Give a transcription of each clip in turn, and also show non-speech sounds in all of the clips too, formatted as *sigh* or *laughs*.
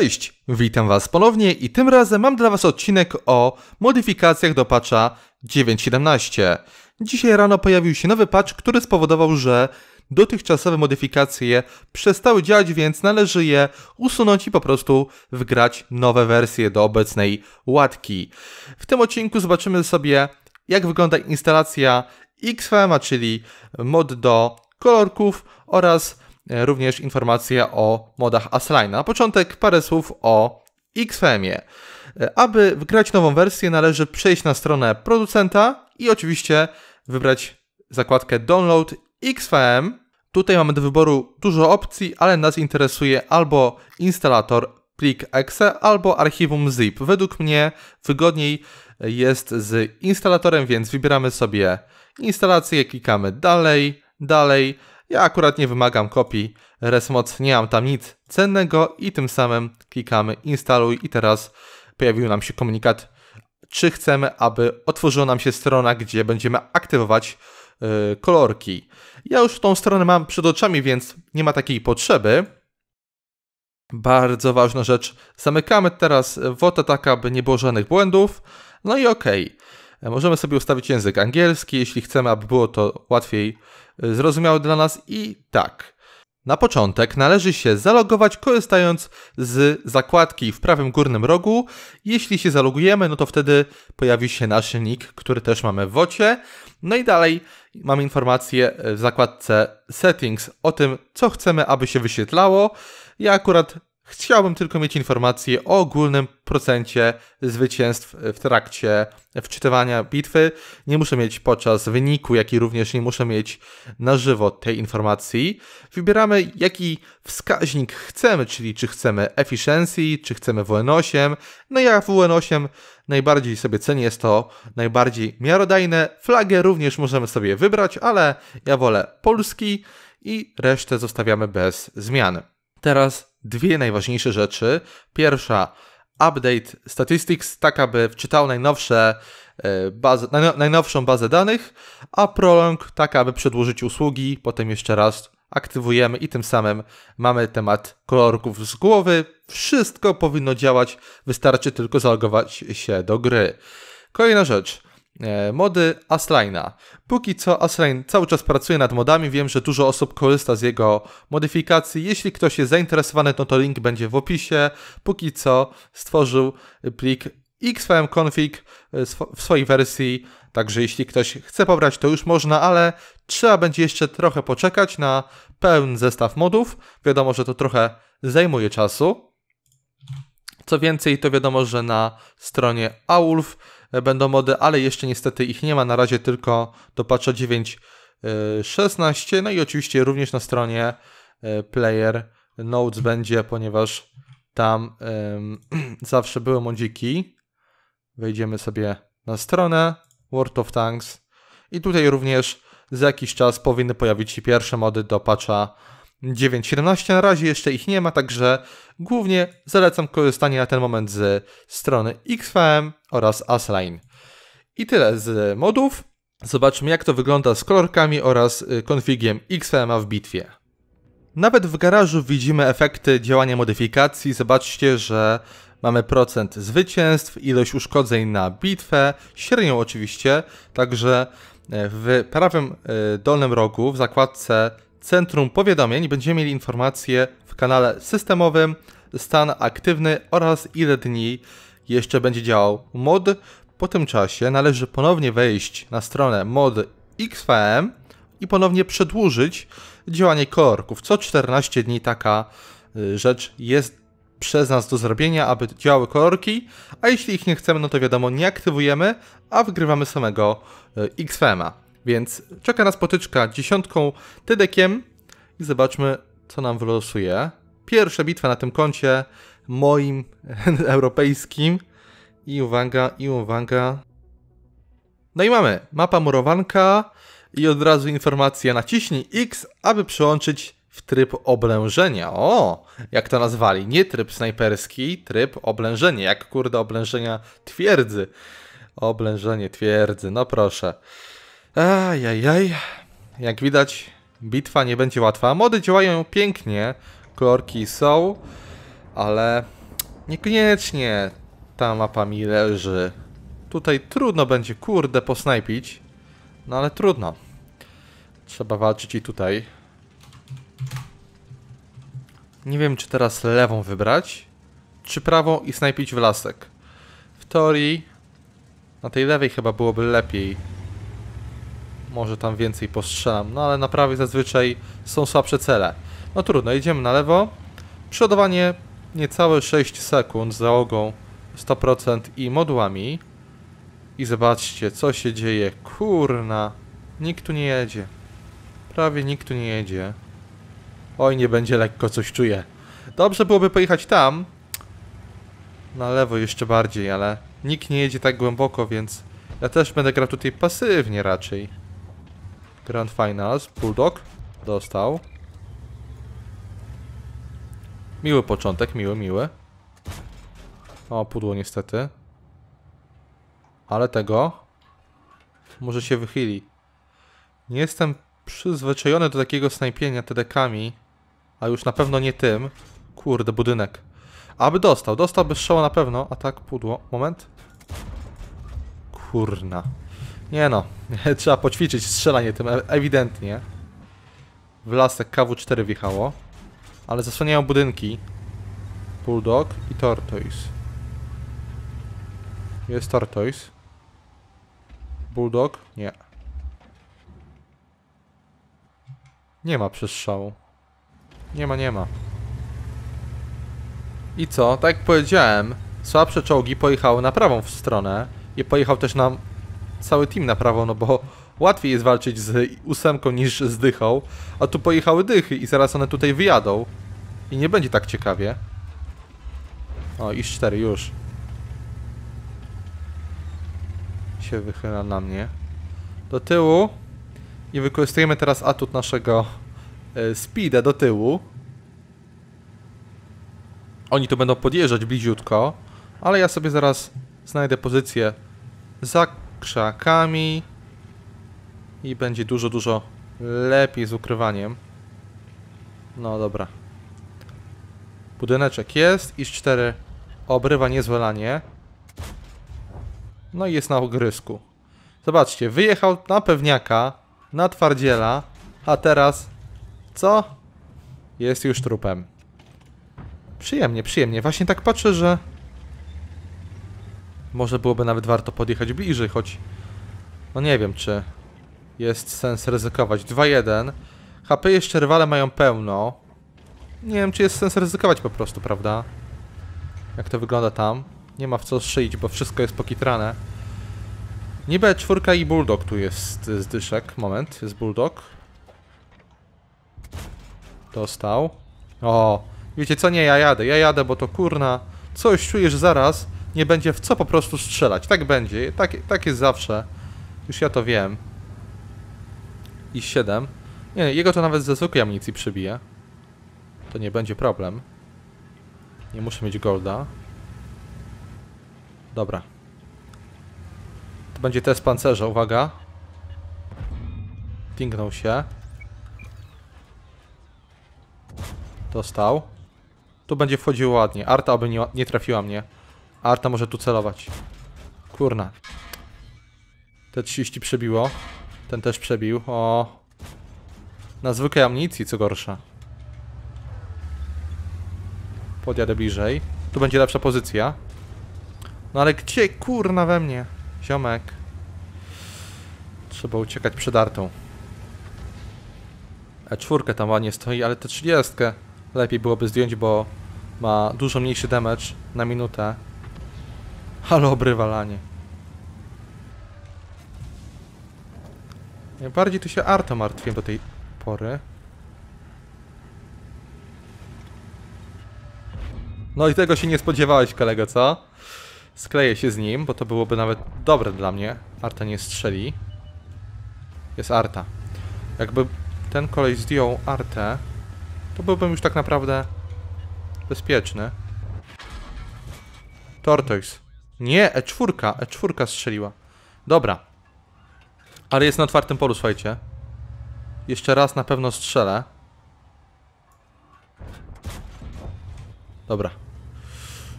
Cześć, witam Was ponownie i tym razem mam dla Was odcinek o modyfikacjach do patcha 9.17. Dzisiaj rano pojawił się nowy patch, który spowodował, że dotychczasowe modyfikacje przestały działać, więc należy je usunąć i po prostu wgrać nowe wersje do obecnej łatki. W tym odcinku zobaczymy sobie jak wygląda instalacja XFM, czyli mod do kolorków oraz E, również informacje o modach Asline. Na początek parę słów o XFM-ie. E, aby wgrać nową wersję, należy przejść na stronę producenta i oczywiście wybrać zakładkę Download XFM. Tutaj mamy do wyboru dużo opcji, ale nas interesuje albo instalator plik exe, albo archiwum zip. Według mnie wygodniej jest z instalatorem, więc wybieramy sobie instalację, klikamy dalej, dalej. Ja akurat nie wymagam kopii, resmoc nie mam tam nic cennego i tym samym klikamy instaluj i teraz pojawił nam się komunikat, czy chcemy, aby otworzyła nam się strona, gdzie będziemy aktywować yy, kolorki. Ja już tą stronę mam przed oczami, więc nie ma takiej potrzeby. Bardzo ważna rzecz. Zamykamy teraz wota tak, aby nie było żadnych błędów. No i ok. Możemy sobie ustawić język angielski, jeśli chcemy, aby było to łatwiej Y, zrozumiały dla nas i tak. Na początek należy się zalogować korzystając z zakładki w prawym górnym rogu. Jeśli się zalogujemy, no to wtedy pojawi się nasz nick, który też mamy w ocie. No i dalej mamy informację y, w zakładce settings o tym, co chcemy, aby się wyświetlało. Ja akurat Chciałbym tylko mieć informacje o ogólnym procencie zwycięstw w trakcie wczytywania bitwy. Nie muszę mieć podczas wyniku, jak i również nie muszę mieć na żywo tej informacji. Wybieramy jaki wskaźnik chcemy, czyli czy chcemy efficiency, czy chcemy WN8. No ja WN8 najbardziej sobie cenię, jest to najbardziej miarodajne. Flagę również możemy sobie wybrać, ale ja wolę polski i resztę zostawiamy bez zmian. Teraz dwie najważniejsze rzeczy. Pierwsza, update statistics, tak aby wczytał najnowsze e, bazę, najnowszą bazę danych, a prolong, tak aby przedłużyć usługi, potem jeszcze raz aktywujemy i tym samym mamy temat kolorków z głowy. Wszystko powinno działać, wystarczy tylko zalogować się do gry. Kolejna rzecz. E, mody Aslina. Póki co Aslin cały czas pracuje nad modami, wiem, że dużo osób korzysta z jego modyfikacji. Jeśli ktoś jest zainteresowany, to no to link będzie w opisie. Póki co stworzył plik config e, w swojej wersji, także jeśli ktoś chce pobrać, to już można, ale trzeba będzie jeszcze trochę poczekać na pełen zestaw modów. Wiadomo, że to trochę zajmuje czasu. Co więcej, to wiadomo, że na stronie AULF będą mody, ale jeszcze niestety ich nie ma, na razie tylko do patcha 9.16, no i oczywiście również na stronie e, player notes będzie, ponieważ tam um, *clears throat* zawsze były modziki. Wejdziemy sobie na stronę World of Tanks i tutaj również za jakiś czas powinny pojawić się pierwsze mody do patcha 9.17 na razie jeszcze ich nie ma, także głównie zalecam korzystanie na ten moment z strony XFM oraz Asline. I tyle z modów. Zobaczmy jak to wygląda z kolorkami oraz y, konfigiem XFM w bitwie. Nawet w garażu widzimy efekty działania modyfikacji. Zobaczcie, że mamy procent zwycięstw, ilość uszkodzeń na bitwę, średnią oczywiście, także y, w prawym y, dolnym rogu w zakładce Centrum Powiadomień będziemy mieli informacje w kanale systemowym, stan aktywny oraz ile dni jeszcze będzie działał mod. Po tym czasie należy ponownie wejść na stronę mod XVM i ponownie przedłużyć działanie kolorków. Co 14 dni taka y, rzecz jest przez nas do zrobienia, aby działały kolorki, a jeśli ich nie chcemy, no to wiadomo, nie aktywujemy, a wgrywamy samego y, XFM-a. Więc czeka nas potyczka dziesiątką Tydekiem i zobaczmy, co nam wylosuje. Pierwsza bitwa na tym koncie, moim *laughs* europejskim. I uwaga, i uwaga. No i mamy mapa murowanka i od razu informacja naciśnij X, aby przełączyć w tryb oblężenia. O, jak to nazwali? Nie tryb snajperski, tryb oblężenia. Jak kurde oblężenia twierdzy. Oblężenie twierdzy, no proszę. Ajajaj. Jak widać, bitwa nie będzie łatwa. Mody działają pięknie, kolorki są, ale niekoniecznie ta mapa mi leży. Tutaj trudno będzie, kurde, posnajpić, no ale trudno. Trzeba walczyć i tutaj. Nie wiem, czy teraz lewą wybrać, czy prawą i snajpić w lasek. W teorii na tej lewej chyba byłoby lepiej może tam więcej postrzelam, no ale na prawej zazwyczaj są słabsze cele. No trudno, jedziemy na lewo. Przodowanie niecałe 6 sekund z załogą 100% i modłami. I zobaczcie, co się dzieje. Kurna, nikt tu nie jedzie. Prawie nikt tu nie jedzie. Oj, nie będzie lekko, coś czuję. Dobrze byłoby pojechać tam. Na lewo jeszcze bardziej, ale nikt nie jedzie tak głęboko, więc ja też będę grał tutaj pasywnie raczej. Grand Finals. Bulldog. Dostał. Miły początek, miły, miły. O, pudło niestety. Ale tego... Może się wychyli. Nie jestem przyzwyczajony do takiego snajpienia TDK-ami. A już na pewno nie tym. Kurde, budynek. Aby dostał. Dostał bez strzała na pewno. A tak pudło. Moment. Kurna. Nie no, *laughs* trzeba poćwiczyć strzelanie tym e- ewidentnie. W lasek KW4 wjechało. Ale zasłaniają budynki. Bulldog i Tortoise. Jest Tortoise. Bulldog? Nie. Nie ma przestrzału. Nie ma, nie ma. I co? Tak jak powiedziałem, słabsze czołgi pojechały na prawą stronę i pojechał też nam cały team na prawo, no bo łatwiej jest walczyć z ósemką niż z dychą. A tu pojechały dychy i zaraz one tutaj wyjadą. I nie będzie tak ciekawie. O, i 4 już. Się wychyla na mnie. Do tyłu. I wykorzystujemy teraz atut naszego y, speeda do tyłu. Oni tu będą podjeżdżać bliziutko. Ale ja sobie zaraz znajdę pozycję za krzakami i będzie dużo, dużo lepiej z ukrywaniem. No dobra. Budyneczek jest i 4 obrywa niezwalanie. No i jest na ogrysku. Zobaczcie, wyjechał na pewniaka, na twardziela, a teraz co? Jest już trupem. Przyjemnie, przyjemnie. Właśnie tak patrzę, że może byłoby nawet warto podjechać bliżej, choć... No nie wiem, czy jest sens ryzykować. 2-1. HP jeszcze rywale mają pełno. Nie wiem, czy jest sens ryzykować po prostu, prawda? Jak to wygląda tam. Nie ma w co szyić, bo wszystko jest pokitrane. Niby czwórka i bulldog tu jest z dyszek. Moment, jest bulldog. Dostał. O, wiecie co? Nie, ja jadę, ja jadę, bo to kurna. Coś czuję, że zaraz nie będzie w co po prostu strzelać. Tak będzie, tak, tak jest zawsze. Już ja to wiem. I 7. Nie, jego to nawet ze zwykłej amunicji przybije. To nie będzie problem. Nie muszę mieć golda. Dobra. To będzie test pancerza, uwaga. Tingnął się. Dostał. Tu będzie wchodził ładnie. Arta aby nie, nie trafiła mnie. Arta może tu celować. Kurna. Te 30 przebiło. Ten też przebił. O. Na zwykłej amunicji, co gorsza. Podjadę bliżej. Tu będzie lepsza pozycja. No ale gdzie kurna we mnie? Ziomek. Trzeba uciekać przed artą. E4 tam ładnie stoi, ale te 30 lepiej byłoby zdjąć, bo ma dużo mniejszy damage na minutę. Halo, obrywalanie. Bardziej tu się Arta martwiłem do tej pory. No i tego się nie spodziewałeś, kolego, co? Skleję się z nim, bo to byłoby nawet dobre dla mnie. Arta nie strzeli. Jest Arta. Jakby ten kolej zdjął Artę, to byłbym już tak naprawdę bezpieczny. Tortoise. Nie, E4, E4 strzeliła. Dobra. Ale jest na otwartym polu, słuchajcie. Jeszcze raz na pewno strzelę. Dobra.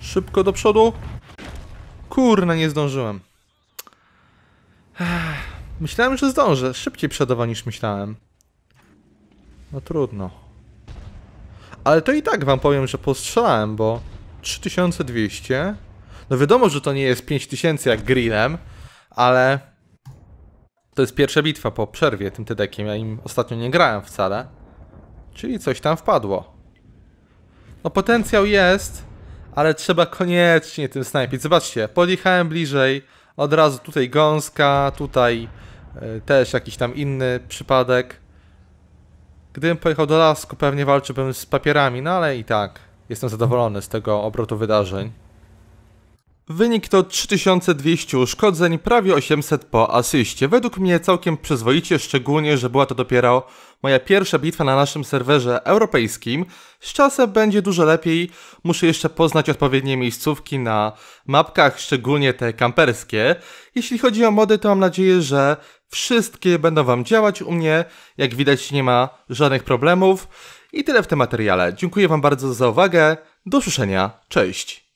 Szybko do przodu. Kurna, nie zdążyłem. Myślałem, że zdążę. Szybciej przodowa niż myślałem. No trudno. Ale to i tak wam powiem, że postrzelałem, bo 3200 no wiadomo, że to nie jest 5000 jak Greenem, ale to jest pierwsza bitwa po przerwie tym TDK-iem. Ja im ostatnio nie grałem wcale. Czyli coś tam wpadło. No potencjał jest, ale trzeba koniecznie tym snajpić. Zobaczcie, podjechałem bliżej, od razu tutaj gąska, tutaj y, też jakiś tam inny przypadek. Gdybym pojechał do lasku, pewnie walczyłbym z papierami, no ale i tak jestem zadowolony z tego obrotu wydarzeń. Wynik to 3200 uszkodzeń, prawie 800 po asyście. Według mnie całkiem przyzwoicie, szczególnie, że była to dopiero moja pierwsza bitwa na naszym serwerze europejskim. Z czasem będzie dużo lepiej, muszę jeszcze poznać odpowiednie miejscówki na mapkach, szczególnie te kamperskie. Jeśli chodzi o mody, to mam nadzieję, że wszystkie będą Wam działać u mnie. Jak widać nie ma żadnych problemów. I tyle w tym materiale. Dziękuję Wam bardzo za uwagę. Do usłyszenia. Cześć.